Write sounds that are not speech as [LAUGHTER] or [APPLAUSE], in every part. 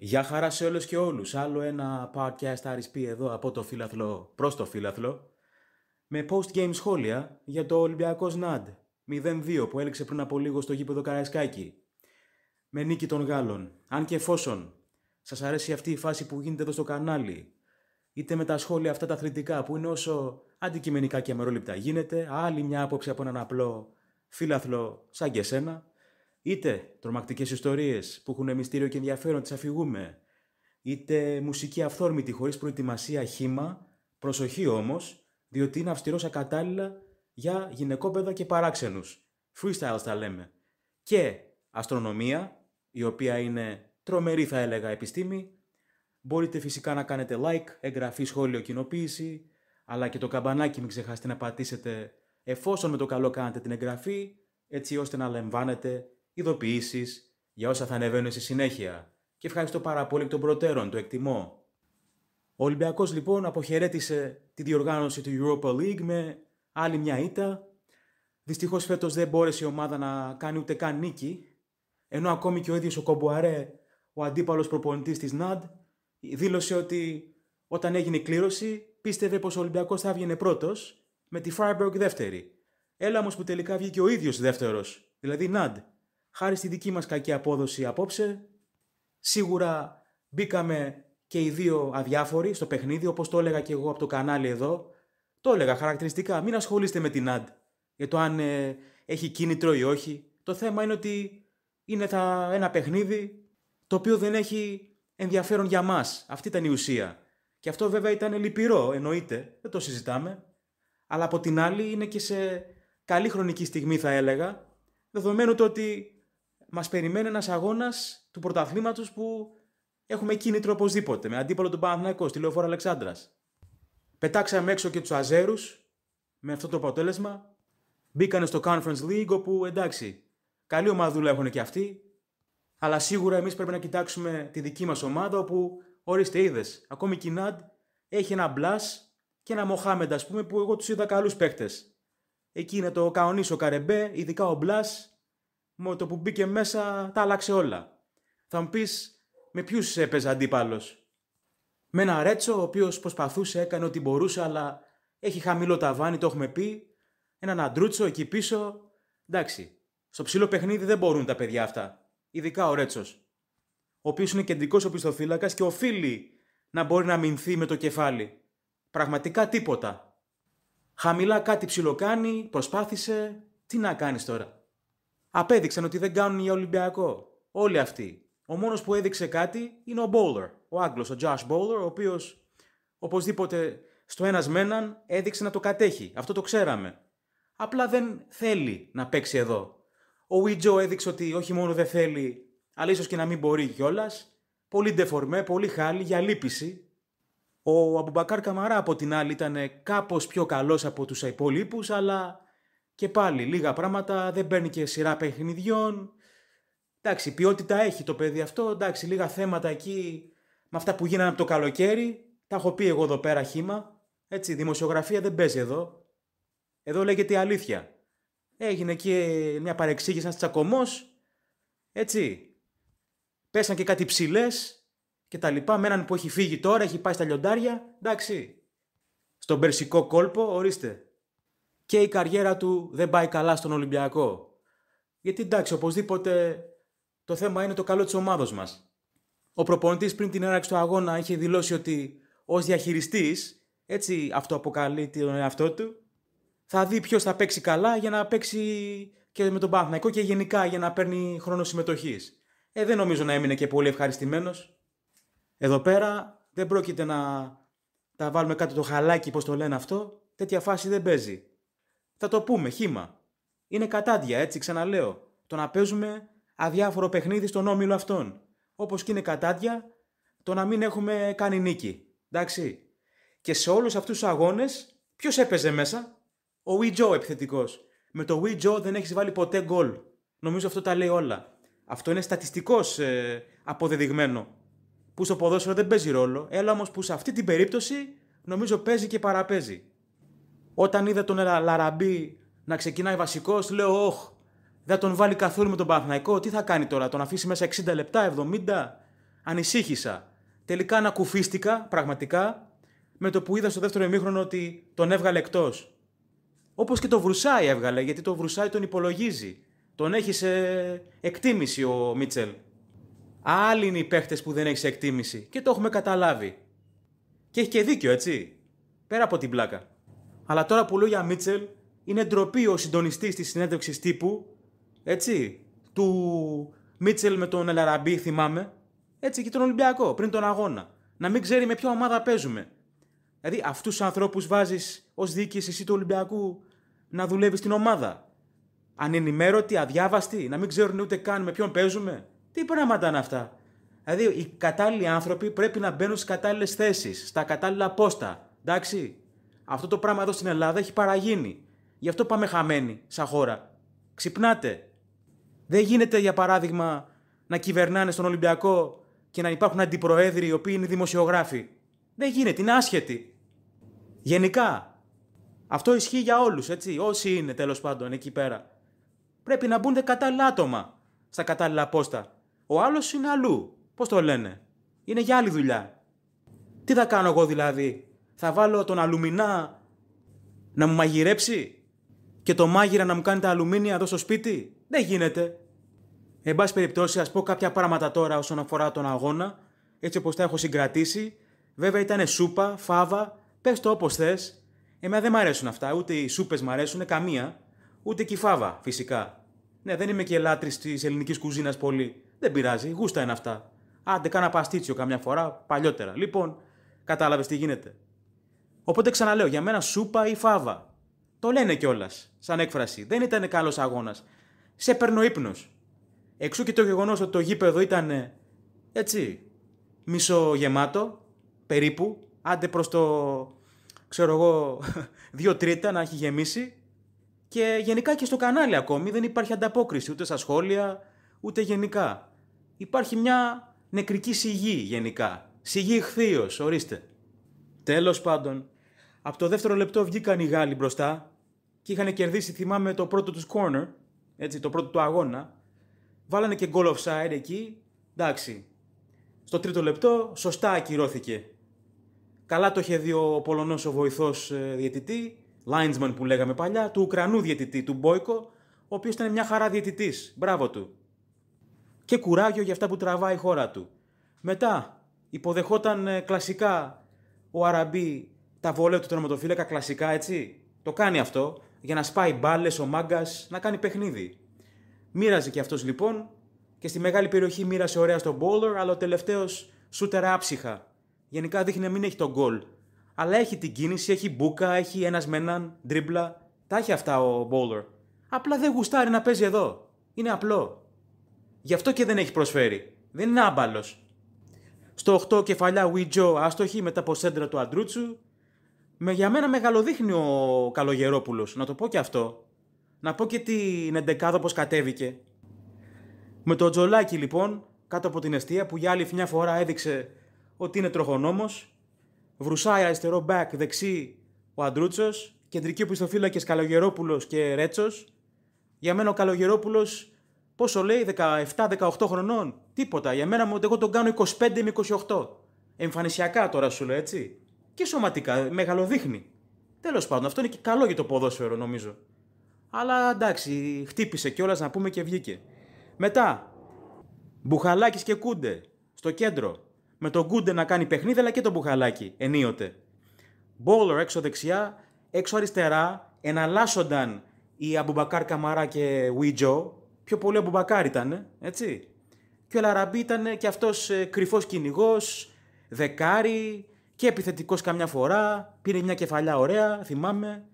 Γεια χαρά σε όλους και όλους. Άλλο ένα podcast RSP εδώ από το φίλαθλο προς το φίλαθλο με post-game σχόλια για το Ολυμπιακός ΣΝΑΝΤ 0-2 που έλεξε πριν από λίγο στο γήπεδο Καραϊσκάκη με νίκη των Γάλλων. Αν και εφόσον σας αρέσει αυτή η φάση που γίνεται εδώ στο κανάλι είτε με τα σχόλια αυτά τα θρητικά που είναι όσο αντικειμενικά και αμερόληπτα γίνεται άλλη μια άποψη από έναν απλό φίλαθλο σαν και εσένα Είτε τρομακτικές ιστορίες που έχουν μυστήριο και ενδιαφέρον, τις αφηγούμε. Είτε μουσική αυθόρμητη χωρίς προετοιμασία χήμα. Προσοχή όμως, διότι είναι αυστηρός ακατάλληλα για γυναικόπαιδα και παράξενους. Freestyles τα λέμε. Και αστρονομία, η οποία είναι τρομερή θα έλεγα επιστήμη. Μπορείτε φυσικά να κάνετε like, εγγραφή, σχόλιο, κοινοποίηση, αλλά και το καμπανάκι μην ξεχάσετε να πατήσετε εφόσον με το καλό κάνετε την εγγραφή, έτσι ώστε να λαμβάνετε ειδοποιήσεις για όσα θα ανεβαίνουν στη συνέχεια. Και ευχαριστώ πάρα πολύ εκ των προτέρων, το εκτιμώ. Ο Ολυμπιακός λοιπόν αποχαιρέτησε τη διοργάνωση του Europa League με άλλη μια ήττα. Δυστυχώς φέτος δεν μπόρεσε η ομάδα να κάνει ούτε καν νίκη. Ενώ ακόμη και ο ίδιος ο Κομποαρέ, ο αντίπαλος προπονητής της ΝΑΔ, δήλωσε ότι όταν έγινε η κλήρωση πίστευε πως ο Ολυμπιακός θα έβγαινε πρώτος, με τη Φράιμπεργκ δεύτερη. Έλα όμω που τελικά βγήκε ο ίδιος δεύτερος, δηλαδή η χάρη στη δική μας κακή απόδοση απόψε. Σίγουρα μπήκαμε και οι δύο αδιάφοροι στο παιχνίδι, όπως το έλεγα και εγώ από το κανάλι εδώ. Το έλεγα χαρακτηριστικά, μην ασχολείστε με την ΑΝΤ για το αν ε, έχει κίνητρο ή όχι. Το θέμα είναι ότι είναι θα, ένα παιχνίδι το οποίο δεν έχει ενδιαφέρον για μας. Αυτή ήταν η ουσία. Και αυτό βέβαια ήταν λυπηρό, εννοείται, δεν το συζητάμε. Αλλά από την άλλη είναι και σε καλή χρονική στιγμή θα έλεγα, δεδομένου το ότι μας περιμένει ένας αγώνας του πρωταθλήματος που έχουμε κίνητρο οπωσδήποτε. Με αντίπαλο τον Παναθηναϊκό στη λεωφόρα Αλεξάνδρας. Πετάξαμε έξω και τους Αζέρους με αυτό το αποτέλεσμα. Μπήκανε στο Conference League όπου εντάξει, καλή ομάδα έχουν και αυτοί. Αλλά σίγουρα εμείς πρέπει να κοιτάξουμε τη δική μας ομάδα όπου ορίστε είδες. Ακόμη η Κινάντ έχει ένα μπλα και ένα Μοχάμεντα ας πούμε που εγώ τους είδα καλούς παίχτε. Εκεί είναι το καονίσο καρεμπέ, ειδικά ο Μπλας, με το που μπήκε μέσα τα άλλαξε όλα. Θα μου πεις με ποιους έπαιζε αντίπαλος. Με ένα Ρέτσο, ο οποίος προσπαθούσε, έκανε ό,τι μπορούσε, αλλά έχει χαμηλό ταβάνι, το έχουμε πει. Έναν Αντρούτσο εκεί πίσω. Εντάξει, στο ψηλό παιχνίδι δεν μπορούν τα παιδιά αυτά. Ειδικά ο Ρέτσος. Ο οποίος είναι κεντρικός οπισθοφύλακας και οφείλει να μπορεί να μηνθεί με το κεφάλι. Πραγματικά τίποτα. Χαμηλά κάτι ψηλοκάνει, προσπάθησε. Τι να κάνεις τώρα απέδειξαν ότι δεν κάνουν για Ολυμπιακό. Όλοι αυτοί. Ο μόνος που έδειξε κάτι είναι ο Bowler. Ο Άγγλος, ο Josh Bowler, ο οποίος οπωσδήποτε στο ένας με έναν έδειξε να το κατέχει. Αυτό το ξέραμε. Απλά δεν θέλει να παίξει εδώ. Ο Βιτζο έδειξε ότι όχι μόνο δεν θέλει, αλλά ίσως και να μην μπορεί κιόλας. Πολύ ντεφορμέ, πολύ χάλι για λύπηση. Ο Αμπουμπακάρ Καμαρά από την άλλη ήταν κάπως πιο καλός από τους υπολείπους, αλλά και πάλι λίγα πράγματα, δεν παίρνει και σειρά παιχνιδιών. Εντάξει, ποιότητα έχει το παιδί αυτό. Εντάξει, λίγα θέματα εκεί με αυτά που γίνανε από το καλοκαίρι. Τα έχω πει εγώ εδώ πέρα χήμα. Έτσι, δημοσιογραφία δεν παίζει εδώ. Εδώ λέγεται η αλήθεια. Έγινε και μια παρεξήγηση, ένας τσακωμός. Έτσι. Πέσαν και κάτι ψηλές και τα λοιπά. Με έναν που έχει φύγει τώρα, έχει πάει στα λιοντάρια. Εντάξει. Στον περσικό κόλπο, ορίστε και η καριέρα του δεν πάει καλά στον Ολυμπιακό. Γιατί εντάξει, οπωσδήποτε το θέμα είναι το καλό της ομάδα μας. Ο προπονητής πριν την έναρξη του αγώνα είχε δηλώσει ότι ως διαχειριστής, έτσι αυτό αποκαλεί τον εαυτό του, θα δει ποιος θα παίξει καλά για να παίξει και με τον Παναθηναϊκό και γενικά για να παίρνει χρόνο συμμετοχής. Ε, δεν νομίζω να έμεινε και πολύ ευχαριστημένος. Εδώ πέρα δεν πρόκειται να τα βάλουμε κάτω το χαλάκι, πώς το λένε αυτό. Τέτοια φάση δεν παίζει. Θα το πούμε, χήμα. Είναι κατάντια, έτσι ξαναλέω, το να παίζουμε αδιάφορο παιχνίδι στον όμιλο αυτών. Όπως και είναι κατάντια το να μην έχουμε κάνει νίκη. Εντάξει. Και σε όλους αυτούς τους αγώνες, ποιος έπαιζε μέσα. Ο Joe επιθετικός. Με το Joe δεν έχεις βάλει ποτέ γκολ. Νομίζω αυτό τα λέει όλα. Αυτό είναι στατιστικός ε, αποδεδειγμένο. Που στο ποδόσφαιρο δεν παίζει ρόλο. Έλα όμως που σε αυτή την περίπτωση νομίζω παίζει και παραπέζει. Όταν είδα τον Λαραμπή να ξεκινάει βασικός, λέω: Όχ, δεν τον βάλει καθόλου με τον Παναθναϊκό. Τι θα κάνει τώρα, τον αφήσει μέσα 60 λεπτά, 70. Ανησύχησα. Τελικά ανακουφίστηκα πραγματικά με το που είδα στο δεύτερο ημίχρονο ότι τον έβγαλε εκτός. Όπως και το Βρουσάη έβγαλε, γιατί το Βρουσάη τον υπολογίζει. Τον έχει σε εκτίμηση ο Μίτσελ. Άλλοι είναι οι παίχτες που δεν έχει εκτίμηση και το έχουμε καταλάβει. Και έχει και δίκιο, έτσι. Πέρα από την πλάκα. Αλλά τώρα που λέω για Μίτσελ, είναι ντροπή ο συντονιστής της συνέντευξης τύπου, έτσι, του Μίτσελ με τον Ελαραμπή, θυμάμαι, έτσι και τον Ολυμπιακό πριν τον αγώνα. Να μην ξέρει με ποια ομάδα παίζουμε. Δηλαδή, αυτούς τους ανθρώπους βάζεις ως διοίκηση εσύ του Ολυμπιακού να δουλεύεις στην ομάδα. Ανενημέρωτοι, αδιάβαστοι, να μην ξέρουν ούτε καν με ποιον παίζουμε. Τι πράγματα είναι αυτά. Δηλαδή, οι κατάλληλοι άνθρωποι πρέπει να μπαίνουν στις κατάλληλες θέσεις, στα κατάλληλα πόστα. Εντάξει. Αυτό το πράγμα εδώ στην Ελλάδα έχει παραγίνει. Γι' αυτό πάμε χαμένοι σαν χώρα. Ξυπνάτε. Δεν γίνεται, για παράδειγμα, να κυβερνάνε στον Ολυμπιακό και να υπάρχουν αντιπροέδροι οι οποίοι είναι δημοσιογράφοι. Δεν γίνεται, είναι άσχετοι. Γενικά. Αυτό ισχύει για όλους, έτσι. Όσοι είναι τέλος πάντων εκεί πέρα. Πρέπει να μπουν κατάλληλα άτομα στα κατάλληλα πόστα. Ο άλλος είναι αλλού. Πώς το λένε. Είναι για άλλη δουλειά. Τι θα κάνω εγώ δηλαδή θα βάλω τον αλουμινά να μου μαγειρέψει και το μάγειρα να μου κάνει τα αλουμίνια εδώ στο σπίτι. Δεν γίνεται. Εν πάση περιπτώσει, ας πω κάποια πράγματα τώρα όσον αφορά τον αγώνα, έτσι όπως τα έχω συγκρατήσει. Βέβαια ήταν σούπα, φάβα, πες το όπως θες. Εμένα δεν μ' αρέσουν αυτά, ούτε οι σούπες μ' αρέσουν καμία, ούτε και η φάβα φυσικά. Ναι, δεν είμαι και λάτρης της ελληνικής κουζίνας πολύ. Δεν πειράζει, γούστα είναι αυτά. Άντε, κάνα παστίτσιο καμιά φορά, παλιότερα. Λοιπόν, κατάλαβες τι γίνεται. Οπότε ξαναλέω, για μένα σούπα ή φάβα. Το λένε κιόλας, σαν έκφραση. Δεν ήταν καλός αγώνας. Σε παίρνω ύπνος. Εξού και το γεγονός ότι το γήπεδο ήταν ε, έτσι, μισογεμάτο, περίπου, άντε προς το, ξέρω εγώ, [LAUGHS] δύο τρίτα να έχει γεμίσει. Και γενικά και στο κανάλι ακόμη δεν υπάρχει ανταπόκριση ούτε στα σχόλια, ούτε γενικά. Υπάρχει μια νεκρική σιγή γενικά. Σιγή χθείος, ορίστε. Τέλος πάντων, από το δεύτερο λεπτό βγήκαν οι Γάλλοι μπροστά και είχαν κερδίσει, θυμάμαι, το πρώτο τους corner, έτσι, το πρώτο του αγώνα. Βάλανε και goal offside εκεί. Εντάξει. Στο τρίτο λεπτό, σωστά ακυρώθηκε. Καλά το είχε δει ο Πολωνός ο βοηθός ε, διαιτητή, linesman που λέγαμε παλιά, του Ουκρανού διαιτητή, του Μπόικο, ο οποίος ήταν μια χαρά διαιτητής. Μπράβο του. Και κουράγιο για αυτά που τραβάει η χώρα του. Μετά υποδεχόταν ε, κλασικά ο Αραμπί τα βόλια του τερματοφύλακα κλασικά έτσι. Το κάνει αυτό για να σπάει μπάλες, ο μάγκας, να κάνει παιχνίδι. Μοίραζε και αυτός λοιπόν και στη μεγάλη περιοχή μοίρασε ωραία στον bowler, αλλά ο τελευταίος σούτερα άψυχα. Γενικά δείχνει να μην έχει τον γκολ. Αλλά έχει την κίνηση, έχει μπουκα, έχει ένας με έναν, ντρίμπλα. Τα έχει αυτά ο bowler. Απλά δεν γουστάρει να παίζει εδώ. Είναι απλό. Γι' αυτό και δεν έχει προσφέρει. Δεν είναι άμπαλος. Στο 8 κεφαλιά Joe άστοχη μετά από σέντρα του Αντρούτσου με, για μένα μεγαλοδείχνει ο Καλογερόπουλος. Να το πω και αυτό. Να πω και την εντεκάδα πώς κατέβηκε. Με το τζολάκι λοιπόν, κάτω από την αιστεία που για άλλη μια φορά έδειξε ότι είναι τροχονόμος. Βρουσάει αριστερό back δεξί ο Αντρούτσος. Κεντρική πιστοφύλακε Καλογερόπουλο και Ρέτσος. Για μένα ο Καλογερόπουλος, πόσο λέει, 17-18 χρονών. Τίποτα. Για μένα μου, εγώ τον κάνω 25 με 28. Εμφανισιακά τώρα σου λέω έτσι και σωματικά. Μεγαλοδείχνει. Τέλος πάντων, αυτό είναι και καλό για το ποδόσφαιρο νομίζω. Αλλά εντάξει, χτύπησε κιόλας να πούμε και βγήκε. Μετά, μπουχαλάκι και Κούντε στο κέντρο. Με τον Κούντε να κάνει παιχνίδι, αλλά και τον Μπουχαλάκη ενίοτε. Μπόλλορ έξω δεξιά, έξω αριστερά, εναλλάσσονταν οι Αμπουμπακάρ Καμαρά και Βιτζο. Πιο πολύ Αμπουμπακάρ ήταν, έτσι. Και ο Λαραμπή ήταν και αυτός ε, κρυφός κυνηγός, δεκάρι, και επιθετικός καμιά φορά. Πήρε μια κεφαλιά ωραία, θυμάμαι.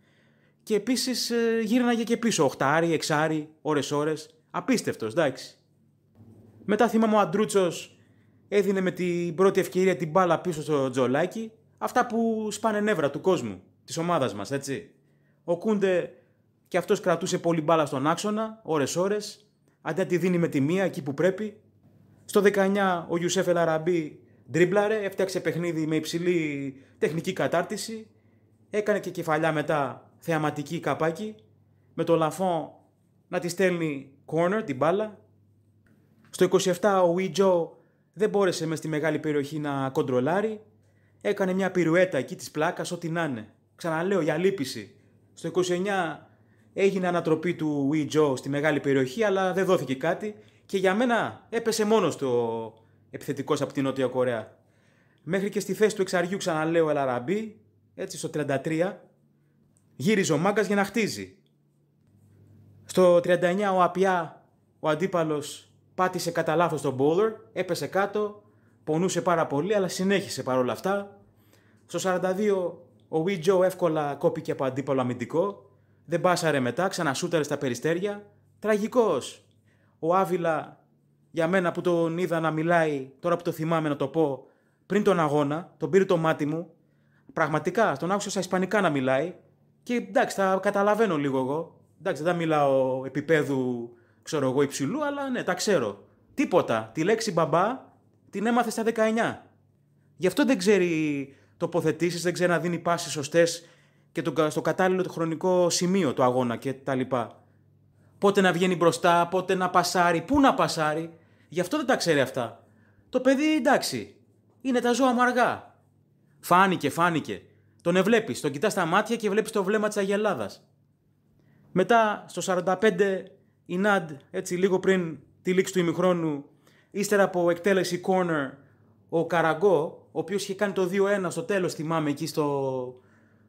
Και επίσης ε, γύρναγε και πίσω. Οχτάρι, εξάρι, ώρε-ώρε. Απίστευτος, εντάξει. Μετά θυμάμαι ο Αντρούτσος έδινε με την πρώτη ευκαιρία την μπάλα πίσω στο τζολάκι. Αυτά που σπάνε νεύρα του κόσμου, της ομάδας μας, έτσι. Ο Κούντε και αυτός κρατούσε πολύ μπάλα στον άξονα, ώρε-ώρε. Αντί να τη δίνει με τη μία εκεί που πρέπει. Στο 19 ο Γιουσέφ Ελαραμπή Δρίμπλαρε, έφτιαξε παιχνίδι με υψηλή τεχνική κατάρτιση. Έκανε και κεφαλιά μετά θεαματική καπάκι. Με το λαφό να τη στέλνει corner την μπάλα. Στο 27 ο Ιτζο δεν μπόρεσε μες στη μεγάλη περιοχή να κοντρολάρει. Έκανε μια πυρουέτα εκεί της πλάκας ό,τι να είναι. Ξαναλέω για λύπηση. Στο 29 έγινε ανατροπή του Joe στη μεγάλη περιοχή αλλά δεν δόθηκε κάτι. Και για μένα έπεσε μόνος το επιθετικός από την Νότια Κορέα. Μέχρι και στη θέση του εξαριού ξαναλέω Ελαραμπή, έτσι στο 33, γύριζε ο Μάγκας για να χτίζει. Στο 39 ο Απιά, ο αντίπαλος πάτησε κατά λάθος τον bowler, έπεσε κάτω, πονούσε πάρα πολύ αλλά συνέχισε παρόλα αυτά. Στο 42 ο Βιτζο εύκολα κόπηκε από αντίπαλο αμυντικό, δεν πάσαρε μετά, ξανασούταρε στα περιστέρια. Τραγικός! Ο Άβυλα για μένα που τον είδα να μιλάει, τώρα που το θυμάμαι να το πω, πριν τον αγώνα, τον πήρε το μάτι μου. Πραγματικά, τον άκουσα στα Ισπανικά να μιλάει. Και εντάξει, τα καταλαβαίνω λίγο εγώ. Εντάξει, δεν μιλάω επίπεδου, ξέρω εγώ, υψηλού, αλλά ναι, τα ξέρω. Τίποτα. Τη λέξη μπαμπά την έμαθε στα 19. Γι' αυτό δεν ξέρει τοποθετήσεις, δεν ξέρει να δίνει πάσεις σωστές και στο κατάλληλο το χρονικό σημείο του αγώνα κτλ. Πότε να βγαίνει μπροστά, πότε να πασάρει, πού να πασάρει. Γι' αυτό δεν τα ξέρει αυτά. Το παιδί εντάξει. Είναι τα ζώα μαργά. Φάνηκε, φάνηκε. Τον εβλέπει, τον κοιτάς στα μάτια και βλέπεις το βλέμμα της Αγελάδα. Μετά στο 45 η Ναντ, έτσι λίγο πριν τη λήξη του ημιχρόνου, ύστερα από εκτέλεση corner, ο Καραγκό, ο οποίος είχε κάνει το 2-1 στο τέλος, θυμάμαι εκεί στο,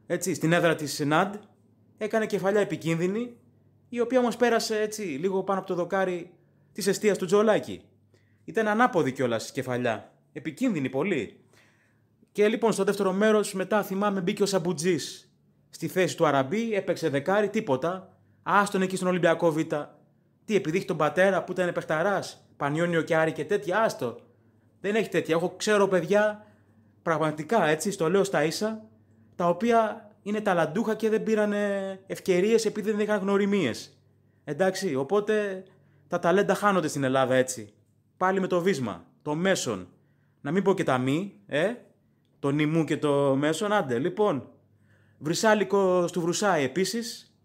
έτσι, στην έδρα της Ναντ, έκανε κεφαλιά επικίνδυνη, η οποία όμως πέρασε έτσι λίγο πάνω από το δοκάρι της αιστεία του Τζολάκη. Ήταν ανάποδη κιόλας η κεφαλιά. Επικίνδυνη πολύ. Και λοιπόν στο δεύτερο μέρος, μετά θυμάμαι μπήκε ο Σαμπουτζής. Στη θέση του Αραμπί, έπαιξε δεκάρι, τίποτα. Άστον εκεί στον Ολυμπιακό Β. Τι, επειδή έχει τον πατέρα που ήταν επεχταρά, πανιόνιο και άρη και τέτοια, άστο. Δεν έχει τέτοια. έχω ξέρω παιδιά, πραγματικά έτσι, στο λέω στα ίσα, τα οποία είναι ταλαντούχα και δεν πήραν ευκαιρίες επειδή δεν είχαν γνωριμίες. Εντάξει, οπότε τα ταλέντα χάνονται στην Ελλάδα έτσι. Πάλι με το βίσμα, το μέσον. Να μην πω και τα μη, ε. Το νημού και το μέσον, άντε. Λοιπόν, Βρυσάλικο του Βρουσάη επίση,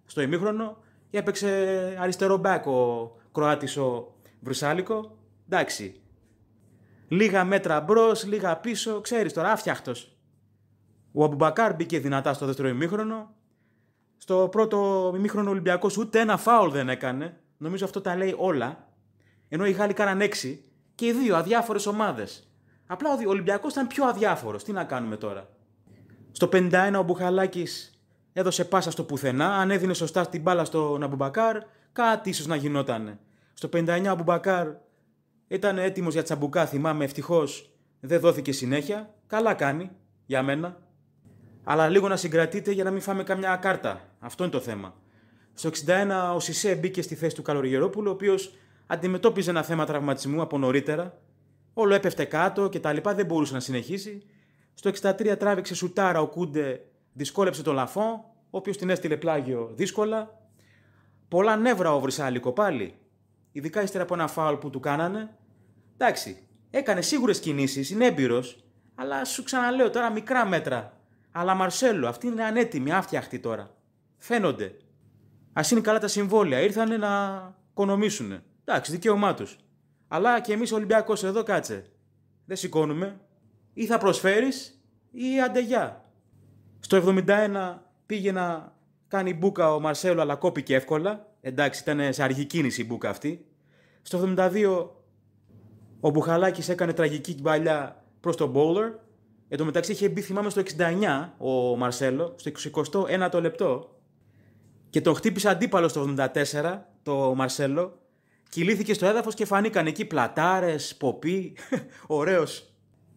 στο ημίχρονο. Έπαιξε αριστερό μπακ ο ο Βρυσάλικο. Εντάξει. Λίγα μέτρα μπρος, λίγα πίσω, ξέρεις τώρα, αφιάχτο. Ο Αμπουμπακάρ μπήκε δυνατά στο δεύτερο ημίχρονο. Στο πρώτο ημίχρονο Ολυμπιακός ούτε ένα φάουλ δεν έκανε. Νομίζω αυτό τα λέει όλα. Ενώ οι Γάλλοι κάναν 6 και οι δύο αδιάφορες ομάδες. Απλά ο Ολυμπιακός ήταν πιο αδιάφορος. Τι να κάνουμε τώρα. Στο 51 ο Μπουχαλάκης έδωσε πάσα στο πουθενά, αν έδινε σωστά την μπάλα στον Αμπουμπακάρ, κάτι ίσως να γινόταν. Στο 59 ο Μπουμπακάρ ήταν έτοιμος για τσαμπουκά, θυμάμαι, ευτυχώς δεν δόθηκε συνέχεια. Καλά κάνει, για μένα. Αλλά λίγο να συγκρατείτε για να μην φάμε καμιά κάρτα. Αυτό είναι το θέμα. Στο 61 ο Σισε μπήκε στη θέση του Καλογερόπουλου, ο οποίος αντιμετώπιζε ένα θέμα τραυματισμού από νωρίτερα. Όλο έπεφτε κάτω και τα λοιπά, δεν μπορούσε να συνεχίσει. Στο 63 τράβηξε σουτάρα ο Κούντε, δυσκόλεψε τον Λαφό, ο οποίος την έστειλε πλάγιο δύσκολα. Πολλά νεύρα ο Βρυσάλικο πάλι, ειδικά ύστερα από ένα φάουλ που του κάνανε. Εντάξει, έκανε σίγουρες κινήσεις, είναι έμπειρος, αλλά σου ξαναλέω τώρα μικρά μέτρα. Αλλά Μαρσέλο, αυτή είναι ανέτοιμη, άφτιαχτη τώρα. Φαίνονται. Ας είναι καλά τα συμβόλαια. Ήρθανε να οικονομήσουν. Εντάξει, δικαίωμά τους. Αλλά και εμείς Ολυμπιακός εδώ κάτσε. Δεν σηκώνουμε. Ή θα προσφέρεις ή αντεγιά. Στο 71 πήγε να κάνει μπουκα ο Μαρσέλο, αλλά κόπηκε εύκολα. Εντάξει, ήταν σε αργή κίνηση η μπουκα αυτή. Στο 72 ο Μπουχαλάκης έκανε τραγική κυμπαλιά προς τον bowler. Εν τω μεταξύ είχε μπει, θυμάμαι, στο 69 ο Μαρσέλο, στο 21ο λεπτό. Και το χτύπησε αντίπαλο στο 1984, το Μαρσέλο. Κυλήθηκε στο έδαφος και φανήκαν εκεί πλατάρες, ποπή, [LAUGHS] Ωραίος.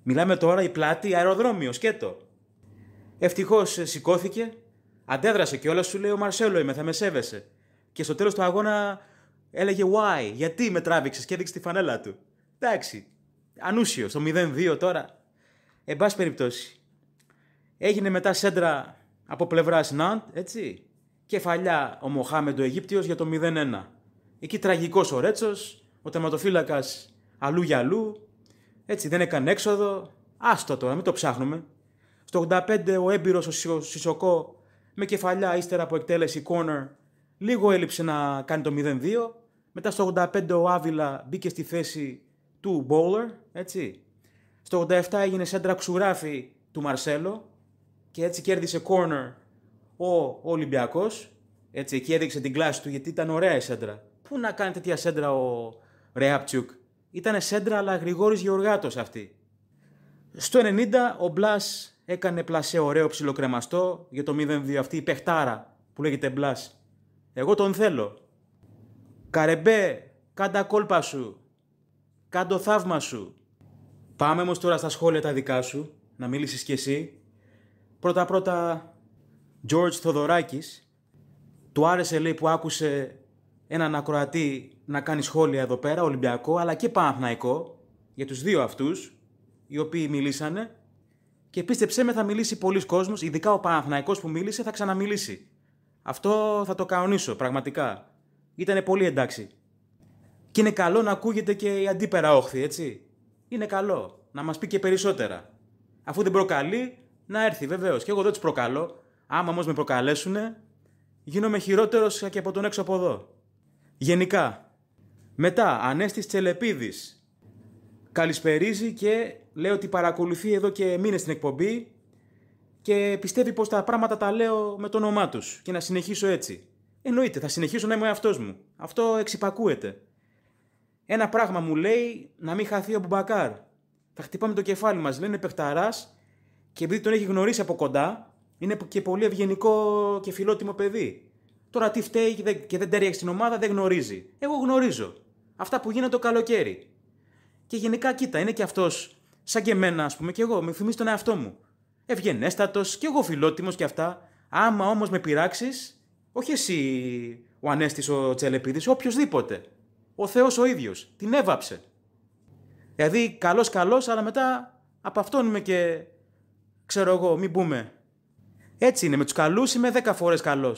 Μιλάμε τώρα η πλάτη αεροδρόμιο, σκέτο. Ευτυχώς ε, σηκώθηκε, αντέδρασε και όλα σου λέει ο Μαρσέλο, είμαι, θα με σέβεσαι. Και στο τέλος του αγώνα έλεγε Why, γιατί με τράβηξες και έδειξε τη φανέλα του. Εντάξει. Ανούσιο, στο 0-2 τώρα. Εν πάση περιπτώσει. Έγινε μετά σέντρα από πλευράς Ναντ, έτσι. Κεφαλιά ο Μοχάμεντο Αιγύπτιος για το 0-1. Εκεί τραγικός ο Ρέτσος, ο τερματοφύλακας αλλού για αλλού. Έτσι δεν έκανε έξοδο. Άστο τώρα, μην το ψάχνουμε. Στο 85 ο έμπειρος ο Σισοκό με κεφαλιά ύστερα από εκτέλεση corner λίγο έλειψε να κάνει το 0-2. Μετά στο 85 ο Άβυλα μπήκε στη θέση του bowler, έτσι. Στο 87 έγινε σέντρα ξουράφι του Μαρσέλο και έτσι κέρδισε corner ο Ολυμπιακός. Έτσι, εκεί έδειξε την κλάση του γιατί ήταν ωραία η σέντρα. Πού να κάνει τέτοια σέντρα ο Ρεάπτσουκ. Ήταν σέντρα, αλλά γρηγόρης Γεωργάτος αυτή. Στο 90 ο Μπλα έκανε πλασέ ωραίο ψιλοκρεμαστό για το 0-2 αυτή η παιχτάρα που λέγεται Μπλα. Εγώ τον θέλω. Καρεμπέ, κάντα κόλπα σου. Κάντο θαύμα σου. Πάμε όμως τώρα στα σχόλια τα δικά σου, να μιλήσεις κι εσύ. Πρώτα-πρώτα George Θοδωράκης, του άρεσε λέει που άκουσε έναν ακροατή να κάνει σχόλια εδώ πέρα, Ολυμπιακό, αλλά και Παναθναϊκό, για τους δύο αυτούς, οι οποίοι μιλήσανε. Και πίστεψέ με θα μιλήσει πολλοί κόσμος, ειδικά ο Παναθηναϊκός που μίλησε θα ξαναμιλήσει. Αυτό θα το κανονίσω, πραγματικά. Ήτανε πολύ εντάξει. Και είναι καλό να ακούγεται και η αντίπερα όχθη, έτσι. Είναι καλό να μας πει και περισσότερα. Αφού δεν προκαλεί, να έρθει βεβαίως. Και εγώ δεν τους προκαλώ. Άμα όμως με προκαλέσουν, γίνομαι χειρότερος και από τον έξω από εδώ. Γενικά. Μετά, Ανέστης Τσελεπίδης. Καλησπερίζει και λέει ότι παρακολουθεί εδώ και μήνες την εκπομπή και πιστεύει πως τα πράγματα τα λέω με το όνομά τους και να συνεχίσω έτσι. Εννοείται, θα συνεχίσω να είμαι ο εαυτός μου. Αυτό εξυπακούεται. Ένα πράγμα μου λέει να μην χαθεί ο Μπουμπακάρ. Θα χτυπάμε το κεφάλι μας. Λένε παιχταράς και επειδή τον έχει γνωρίσει από κοντά, είναι και πολύ ευγενικό και φιλότιμο παιδί. Τώρα τι φταίει και δεν, και δεν στην ομάδα δεν γνωρίζει. Εγώ γνωρίζω. Αυτά που γίνονται το καλοκαίρι. Και γενικά κοίτα, είναι και αυτός σαν και εμένα, ας πούμε, και εγώ. Με θυμίζει τον εαυτό μου. Ευγενέστατος και εγώ φιλότιμος και αυτά. Άμα όμως με πειράξεις, όχι εσύ ο Ανέστης ο Τσελεπίδης, οποιοδήποτε. Ο Θεός ο ίδιος. Την έβαψε. Δηλαδή, καλός καλός, αλλά μετά από αυτόν είμαι και. ξέρω εγώ, μην μπούμε. Έτσι είναι. Με τους καλούς είμαι 10 φορές καλός.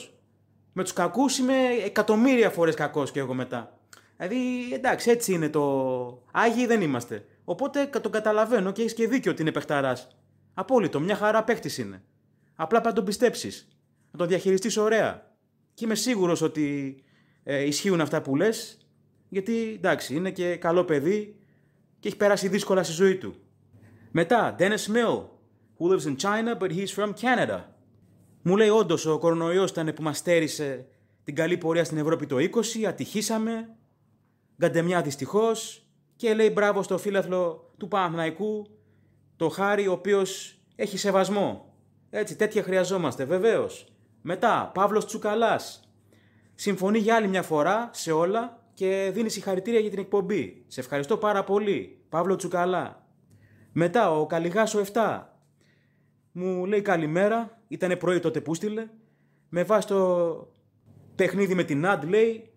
Με τους κακούς είμαι εκατομμύρια φορές κακός και εγώ μετά. Δηλαδή, εντάξει, έτσι είναι το. Άγιοι δεν είμαστε. Οπότε τον καταλαβαίνω και έχεις και δίκιο ότι είναι παιχταράς. Απόλυτο, μια χαρά παίχτης είναι. Απλά πρέπει να τον πιστέψεις. Να τον διαχειριστείς ωραία. Και είμαι σίγουρος ότι ε, ισχύουν αυτά που λες. Γιατί εντάξει, είναι και καλό παιδί και έχει περάσει δύσκολα στη ζωή του. Μετά, Dennis Mill, who lives in China but he's from Canada. Μου λέει όντως ο κορονοϊός ήταν που μας στέρισε την καλή πορεία στην Ευρώπη το 20, ατυχήσαμε. Γκαντεμιά δυστυχώς. Και λέει μπράβο στο φίλαθλο του Παναθηναϊκού, το Χάρη, ο οποίος έχει σεβασμό. Έτσι, τέτοια χρειαζόμαστε, βεβαίως. Μετά, Παύλος Τσουκαλάς. Συμφωνεί για άλλη μια φορά σε όλα και δίνει συγχαρητήρια για την εκπομπή. Σε ευχαριστώ πάρα πολύ, Παύλο Τσουκαλά. Μετά, ο καλλιγά ο 7 μου λέει καλημέρα, ήταν πρωί τότε που στείλε, με βάση το παιχνίδι με την Αντ λέει,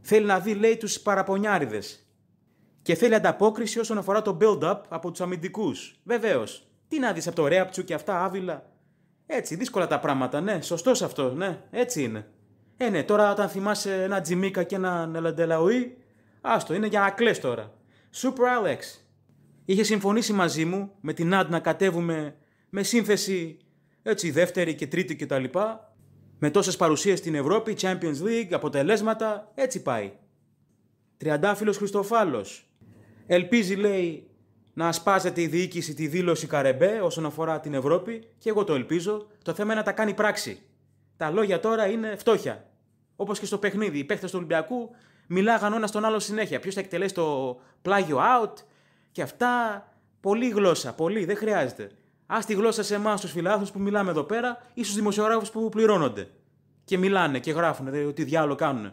θέλει να δει λέει τους παραπονιάριδες και θέλει ανταπόκριση όσον αφορά το build-up από τους αμυντικούς. Βεβαίως, τι να δεις από το Ρέαπτσου και αυτά άβυλα. Έτσι, δύσκολα τα πράγματα, ναι, σωστός αυτός, ναι, έτσι είναι. Ε, ναι, τώρα όταν θυμάσαι ένα Τζιμίκα και ένα Νελαντελαουή. άστο, είναι για να κλαις τώρα. Super Alex. Είχε συμφωνήσει μαζί μου με την Αντ να κατέβουμε με σύνθεση έτσι, δεύτερη και τρίτη κτλ. Με τόσες παρουσίες στην Ευρώπη, Champions League, αποτελέσματα, έτσι πάει. Τριαντάφυλλος Χριστοφάλος. Ελπίζει, λέει, να ασπάζεται η διοίκηση τη δήλωση Καρεμπέ όσον αφορά την Ευρώπη και εγώ το ελπίζω. Το θέμα είναι να τα κάνει πράξη. Τα λόγια τώρα είναι φτώχεια. Όπως και στο παιχνίδι, οι παίχτε του Ολυμπιακού μιλάγαν ένα τον άλλο συνέχεια. Ποιος θα εκτελέσει το πλάγιο out και αυτά. Πολύ γλώσσα, πολύ, δεν χρειάζεται. Α τη γλώσσα σε εμάς, τους φιλάθου που μιλάμε εδώ πέρα, ή στους δημοσιογράφους που πληρώνονται και μιλάνε και γράφουν, ότι διάλογο κάνουν.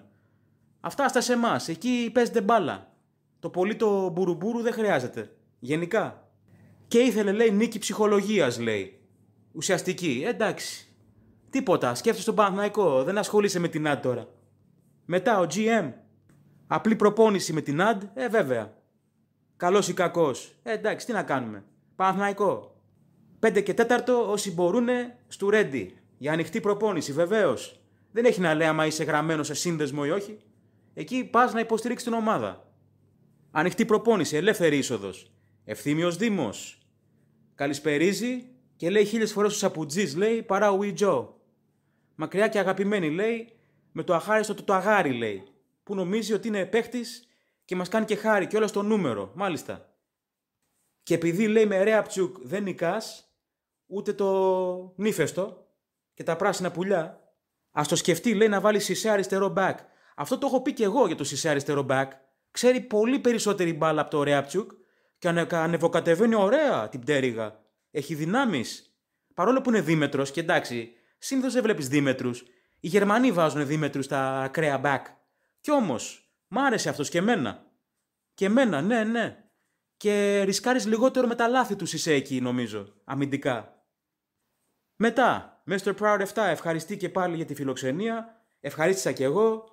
Αυτά στα σε εμάς. Εκεί παίζεται μπάλα. Το πολύ το μπουρουμπουρου δεν χρειάζεται. Γενικά. Και ήθελε, λέει, νίκη ψυχολογίας, λέει. Ουσιαστική. Ε, εντάξει. Τίποτα. Σκέφτεσαι τον Παναθναϊκό. Δεν ασχολείσαι με την ΑΔ τώρα. Μετά ο GM. Απλή προπόνηση με την ΑΔ, Ε, βέβαια. Καλός ή κακός. Ε, εντάξει, τι να κάνουμε. Παναθναϊκό. 5 και 4 όσοι μπορούν στο ready. Για ανοιχτή προπόνηση, βεβαίως. Δεν έχει να λέει άμα είσαι γραμμένος σε σύνδεσμο ή όχι. Εκεί πας να υποστηρίξεις την ομάδα. Ανοιχτή προπόνηση, ελεύθερη είσοδος. Ευθύμιος Δήμος. Καλησπερίζει και λέει χίλιες φορές του Σαπουτζής, λέει παρά ο Ιτζο. Μακριά και αγαπημένη, λέει, με το αχάριστο του το αγάρι, λέει, που νομίζει ότι είναι παίχτης και μας κάνει και χάρη και όλα στο νούμερο, μάλιστα. Και επειδή λέει με ρέα δεν νικάς, ούτε το νύφεστο και τα πράσινα πουλιά. Ας το σκεφτεί, λέει, να βάλει σισε αριστερό back. Αυτό το έχω πει και εγώ για το σισε αριστερό back. Ξέρει πολύ περισσότερη μπάλα από το Ρέαπτσουκ και ανεβοκατεβαίνει ωραία την πτέρυγα. Έχει δυνάμεις. Παρόλο που είναι δίμετρος και εντάξει, συνήθως δεν βλέπεις δίμετρους. Οι Γερμανοί βάζουν δίμετρους στα ακραία back. Κι όμως, μ' άρεσε αυτός και εμένα. Και εμένα, ναι, ναι. Και ρισκάρεις λιγότερο με τα λάθη του Σισε εκεί, νομίζω, αμυντικά. Μετά, Mr. Proud 7 ευχαριστεί και πάλι για τη φιλοξενία. Ευχαρίστησα και εγώ.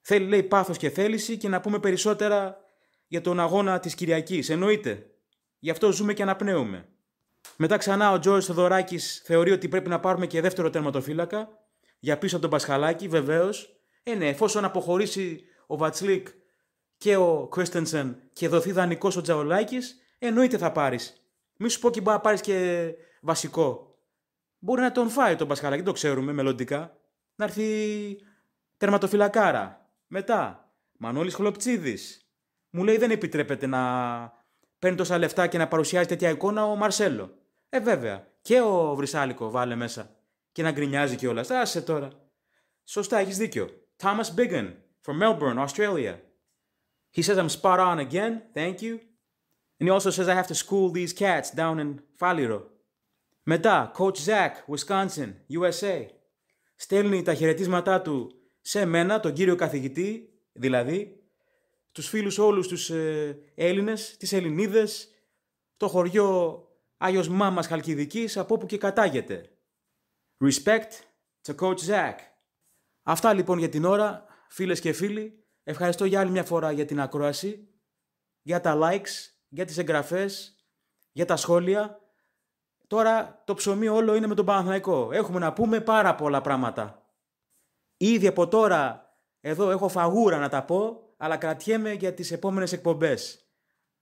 Θέλει, λέει, πάθος και θέληση και να πούμε περισσότερα για τον αγώνα της Κυριακής. Εννοείται. Γι' αυτό ζούμε και αναπνέουμε. Μετά ξανά ο Τζόρι Θεδωράκης θεωρεί ότι πρέπει να πάρουμε και δεύτερο τερματοφύλακα. Για πίσω από τον Πασχαλάκη, βεβαίως. Ε, ναι, εφόσον αποχωρήσει ο Βατσλίκ και ο Κρίστενσεν και δοθεί δανεικός ο Τζαολάκης, εννοείται θα πάρεις. Μη σου πω και μπορεί πάρεις και βασικό μπορεί να τον φάει τον Πασχαλάκη, το ξέρουμε μελλοντικά. Να έρθει τερματοφυλακάρα. Μετά, Μανώλης Χλοπτσίδης. Μου λέει δεν επιτρέπεται να παίρνει τόσα λεφτά και να παρουσιάζει τέτοια εικόνα ο Μαρσέλο. Ε, βέβαια. Και ο Βρυσάλικο βάλε μέσα. Και να γκρινιάζει κιόλας. Άσε τώρα. Σωστά, έχεις δίκιο. Thomas Biggin from Melbourne, Australia. He says I'm spot on again. Thank you. And he also says I have to school these cats down in Faliro. Μετά, Coach Zach, Wisconsin, USA. Στέλνει τα χαιρετίσματά του σε μένα, τον κύριο καθηγητή, δηλαδή, τους φίλους όλους τους ε, Έλληνες, τις Ελληνίδες, το χωριό Άγιος Μάμας Χαλκιδικής, από όπου και κατάγεται. Respect to Coach Zach. Αυτά λοιπόν για την ώρα, φίλες και φίλοι. Ευχαριστώ για άλλη μια φορά για την ακρόαση, για τα likes, για τις εγγραφές, για τα σχόλια. Τώρα το ψωμί όλο είναι με τον Παναθηναϊκό. Έχουμε να πούμε πάρα πολλά πράγματα. Ήδη από τώρα εδώ έχω φαγούρα να τα πω, αλλά κρατιέμαι για τις επόμενες εκπομπές.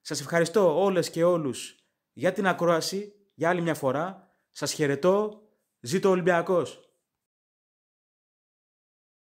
Σας ευχαριστώ όλες και όλους για την ακρόαση, για άλλη μια φορά. Σας χαιρετώ. Ζήτω Ολυμπιακός.